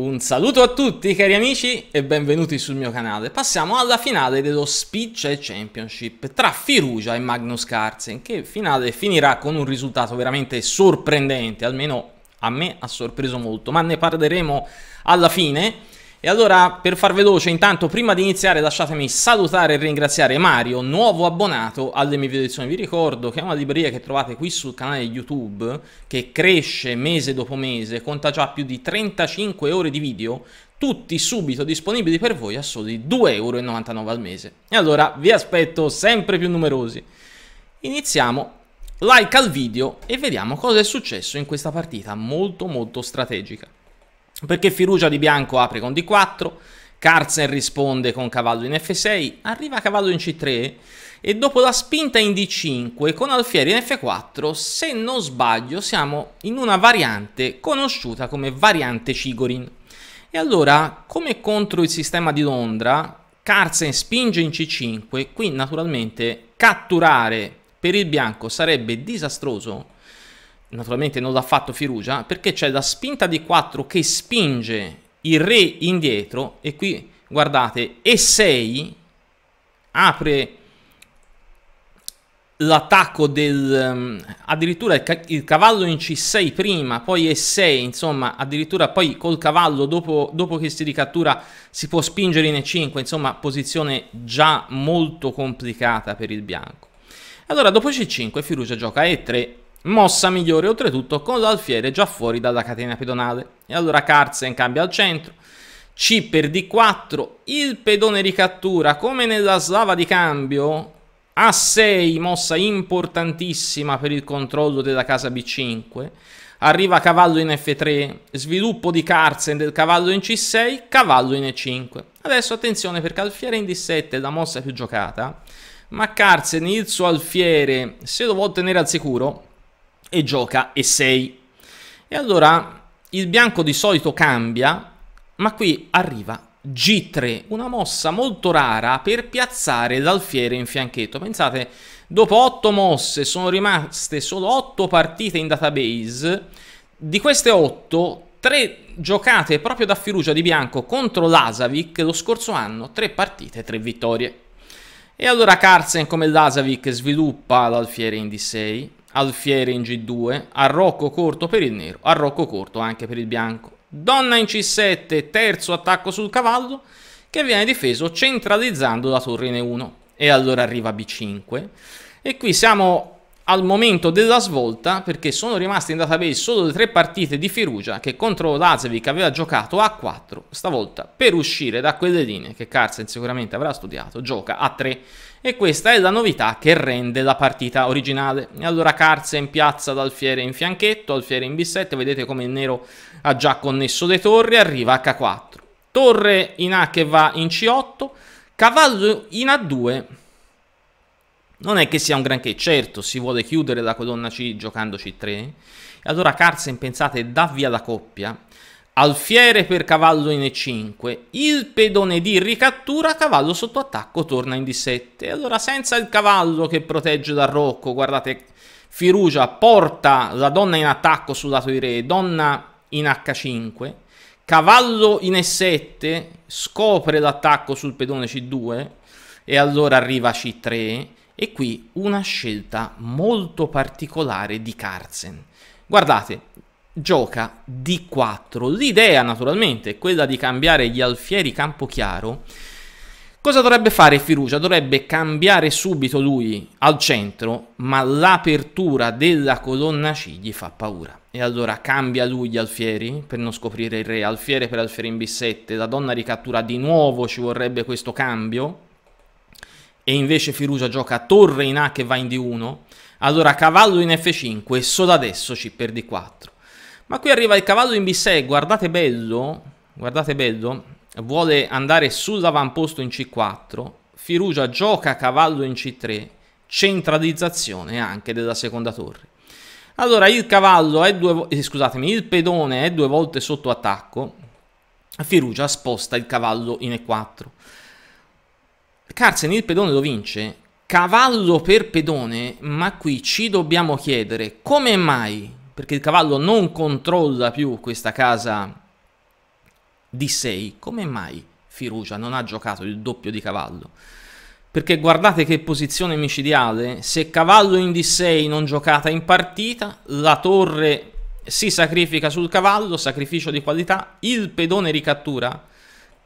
Un saluto a tutti cari amici e benvenuti sul mio canale. Passiamo alla finale dello Speed Championship tra Firugia e Magnus Carlsen che finale finirà con un risultato veramente sorprendente, almeno a me ha sorpreso molto, ma ne parleremo alla fine. E allora, per far veloce, intanto, prima di iniziare lasciatemi salutare e ringraziare Mario, nuovo abbonato alle mie video edizioni. Vi ricordo che è una libreria che trovate qui sul canale YouTube, che cresce mese dopo mese, conta già più di 35 ore di video, tutti subito disponibili per voi a soli 2,99 euro al mese. E allora, vi aspetto sempre più numerosi. Iniziamo like al video e vediamo cosa è successo in questa partita molto molto strategica. Perché Firugia di bianco apre con D4, Carlsen risponde con cavallo in F6, arriva cavallo in C3 e dopo la spinta in D5 con alfieri in F4, se non sbaglio, siamo in una variante conosciuta come variante Cigorin. E allora, come contro il sistema di Londra, Carlsen spinge in C5, qui naturalmente catturare per il bianco sarebbe disastroso, naturalmente non l'ha fatto Firugia, perché c'è la spinta di 4 che spinge il re indietro e qui guardate E6 apre l'attacco del um, addirittura il, ca il, cavallo in C6 prima, poi E6, insomma, addirittura poi col cavallo dopo, dopo che si ricattura si può spingere in E5, insomma, posizione già molto complicata per il bianco. Allora, dopo C5 Firugia gioca E3 Mossa migliore oltretutto con l'alfiere già fuori dalla catena pedonale. E allora Carlsen cambia al centro. C per D4, il pedone ricattura come nella slava di cambio. A6, mossa importantissima per il controllo della casa B5. Arriva cavallo in F3, sviluppo di Carlsen del cavallo in C6, cavallo in E5. Adesso attenzione perché alfiere in D7 è la mossa più giocata, ma Carlsen il suo alfiere se lo vuol tenere al sicuro e gioca e 6. E allora il bianco di solito cambia, ma qui arriva G3, una mossa molto rara per piazzare l'alfiere in fianchetto. Pensate, dopo 8 mosse sono rimaste solo 8 partite in database. Di queste 8, 3 giocate proprio da Firugia di Bianco contro l'Asavic lo scorso anno, 3 partite, 3 vittorie. E allora Carlsen come l'Asavic sviluppa l'alfiere in D6, alfiere in G2, arrocco corto per il nero, arrocco corto anche per il bianco. Donna in C7, terzo attacco sul cavallo, che viene difeso centralizzando la torre in E1. E allora arriva B5. E qui siamo al momento della svolta perché sono rimaste in database solo le tre partite di Firugia che contro Lazevic aveva giocato a 4 stavolta per uscire da quelle linee che Carsen sicuramente avrà studiato gioca a 3 e questa è la novità che rende la partita originale e allora Carsen piazza ad in fianchetto Alfiere in B7 vedete come il nero ha già connesso le torri arriva H4 torre in A che va in C8 cavallo in A2 non è che sia un granché, certo si vuole chiudere la colonna C giocando C3, e allora Carsen, pensate dà via la coppia, alfiere per cavallo in E5, il pedone D ricattura, cavallo sotto attacco torna in D7, e allora senza il cavallo che protegge dal rocco, guardate Firugia porta la donna in attacco sul lato di re, donna in H5, cavallo in E7, scopre l'attacco sul pedone C2, e allora arriva C3, e qui una scelta molto particolare di Carlsen. Guardate, gioca D4. L'idea naturalmente è quella di cambiare gli alfieri campo chiaro. Cosa dovrebbe fare Firugia? Dovrebbe cambiare subito lui al centro, ma l'apertura della colonna C gli fa paura. E allora cambia lui gli alfieri per non scoprire il re, alfiere per alfiere in B7, la donna ricattura di nuovo, ci vorrebbe questo cambio e invece Firugia gioca a torre in A che va in D1, allora cavallo in F5 e solo adesso ci per D4. Ma qui arriva il cavallo in B6, guardate bello, guardate bello, vuole andare sull'avamposto in C4, Firugia gioca cavallo in C3, centralizzazione anche della seconda torre. Allora il cavallo è due eh, scusatemi, il pedone è due volte sotto attacco. Firugia sposta il cavallo in E4. Carsen il pedone lo vince, cavallo per pedone, ma qui ci dobbiamo chiedere come mai, perché il cavallo non controlla più questa casa di 6, come mai Firugia non ha giocato il doppio di cavallo? Perché guardate che posizione micidiale, se cavallo in D6 non giocata in partita, la torre si sacrifica sul cavallo, sacrificio di qualità, il pedone ricattura,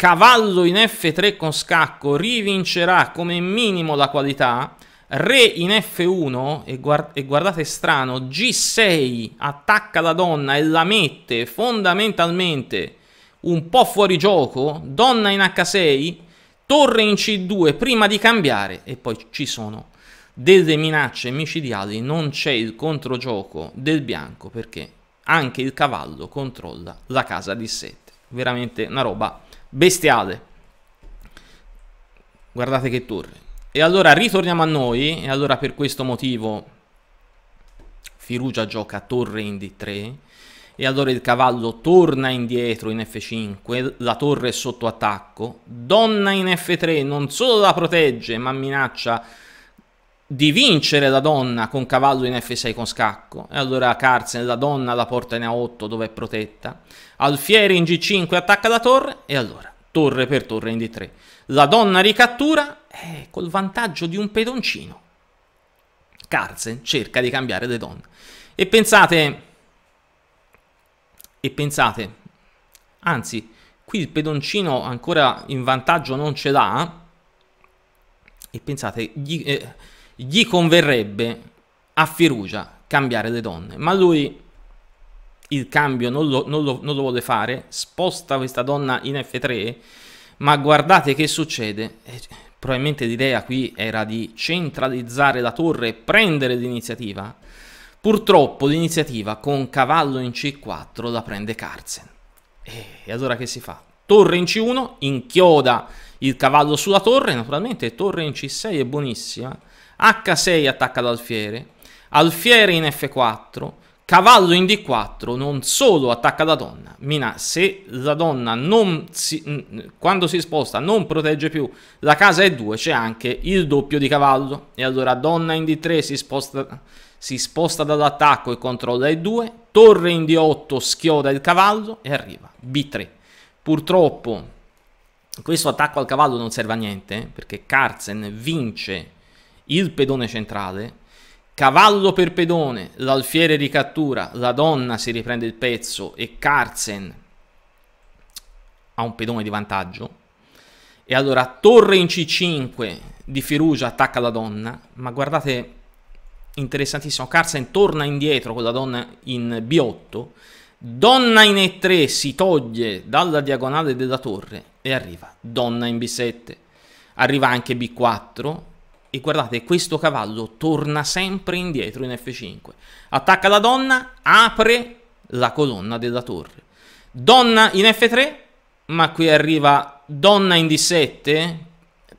cavallo in F3 con scacco rivincerà come minimo la qualità, re in F1 e, guard e, guardate strano, G6 attacca la donna e la mette fondamentalmente un po' fuori gioco, donna in H6, torre in C2 prima di cambiare e poi ci sono delle minacce micidiali, non c'è il controgioco del bianco perché anche il cavallo controlla la casa di 7. Veramente una roba bestiale. Guardate che torre. E allora ritorniamo a noi, e allora per questo motivo Firugia gioca torre in D3, e allora il cavallo torna indietro in F5, la torre è sotto attacco, donna in F3 non solo la protegge ma minaccia di vincere la donna con cavallo in F6 con scacco. E allora Carzen la donna la porta in A8 dove è protetta. Alfieri in G5 attacca la torre e allora torre per torre in D3. La donna ricattura eh, col vantaggio di un pedoncino. Carzen cerca di cambiare le donne. E pensate, e pensate, anzi, qui il pedoncino ancora in vantaggio non ce l'ha. Eh? E pensate, gli, eh, gli converrebbe a Firugia cambiare le donne, ma lui il cambio non lo, non, lo, non lo, vuole fare, sposta questa donna in F3, ma guardate che succede. Eh, probabilmente l'idea qui era di centralizzare la torre e prendere l'iniziativa. Purtroppo l'iniziativa con cavallo in C4 la prende Carzen. Eh, e allora che si fa? Torre in C1, inchioda il cavallo sulla torre, naturalmente torre in C6 è buonissima, H6 attacca ad alfiere, alfiere in F4, cavallo in D4 non solo attacca la donna, mina, se la donna non si, quando si sposta non protegge più la casa E2 c'è anche il doppio di cavallo e allora donna in D3 si sposta, si sposta dall'attacco e controlla E2, torre in D8 schioda il cavallo e arriva B3. Purtroppo questo attacco al cavallo non serve a niente eh, perché Carlsen vince il pedone centrale, cavallo per pedone, l'alfiere ricattura, la donna si riprende il pezzo e Carsen ha un pedone di vantaggio. E allora torre in C5 di Firugia attacca la donna, ma guardate interessantissimo, Carsen torna indietro con la donna in B8, donna in E3 si toglie dalla diagonale della torre e arriva donna in B7, arriva anche B4, e guardate, questo cavallo torna sempre indietro in F5. Attacca la donna, apre la colonna della torre. Donna in F3, ma qui arriva donna in D7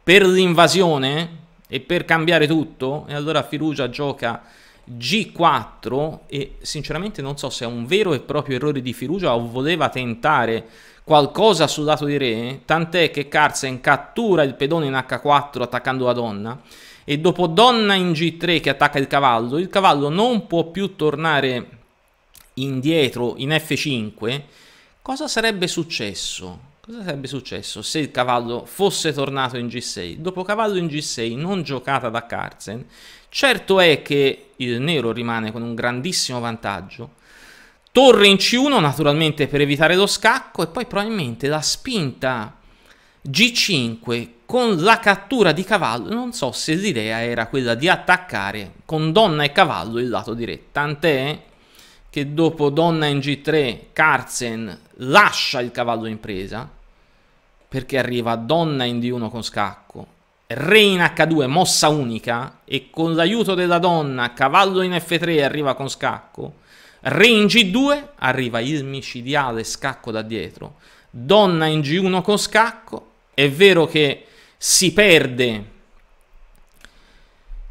per l'invasione e per cambiare tutto. E allora Firugia gioca G4 e sinceramente non so se è un vero e proprio errore di Firugia o voleva tentare qualcosa sul lato di Re, tant'è che Carlsen cattura il pedone in H4 attaccando la donna e dopo donna in G3 che attacca il cavallo, il cavallo non può più tornare indietro in F5. Cosa sarebbe successo? Cosa sarebbe successo se il cavallo fosse tornato in G6? Dopo cavallo in G6 non giocata da Carlsen, certo è che il nero rimane con un grandissimo vantaggio, Torre in C1 naturalmente per evitare lo scacco e poi probabilmente la spinta G5 con la cattura di cavallo. Non so se l'idea era quella di attaccare con donna e cavallo il lato di re, tant'è che dopo donna in G3 Carlsen lascia il cavallo in presa perché arriva donna in D1 con scacco, re in H2 mossa unica e con l'aiuto della donna cavallo in F3 arriva con scacco Re in G2, arriva il micidiale scacco da dietro. Donna in G1 con scacco. È vero che si perde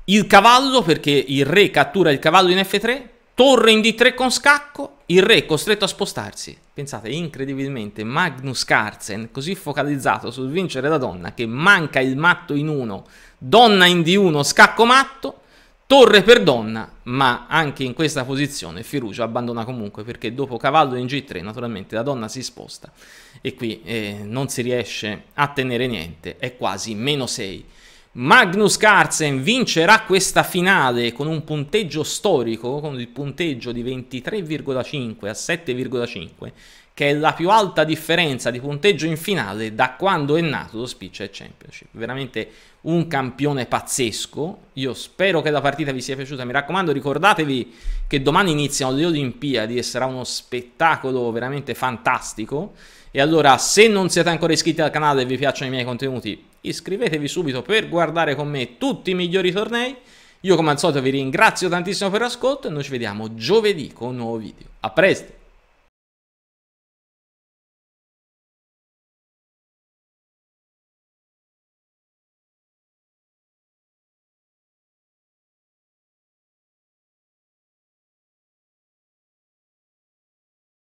il cavallo perché il re cattura il cavallo in F3. Torre in D3 con scacco. Il re è costretto a spostarsi. Pensate, incredibilmente, Magnus Carlsen, così focalizzato sul vincere la donna, che manca il matto in 1, donna in D1, scacco matto Torre per donna, ma anche in questa posizione Firucio abbandona comunque perché dopo cavallo in G3 naturalmente la donna si sposta e qui eh, non si riesce a tenere niente, è quasi meno 6. Magnus Carlsen vincerà questa finale con un punteggio storico, con il punteggio di 23,5 a 7,5 che è la più alta differenza di punteggio in finale da quando è nato lo Spitzer Championship. Veramente un campione pazzesco. Io spero che la partita vi sia piaciuta. Mi raccomando, ricordatevi che domani iniziano le Olimpiadi e sarà uno spettacolo veramente fantastico. E allora, se non siete ancora iscritti al canale e vi piacciono i miei contenuti, iscrivetevi subito per guardare con me tutti i migliori tornei. Io come al solito vi ringrazio tantissimo per l'ascolto e noi ci vediamo giovedì con un nuovo video. A presto!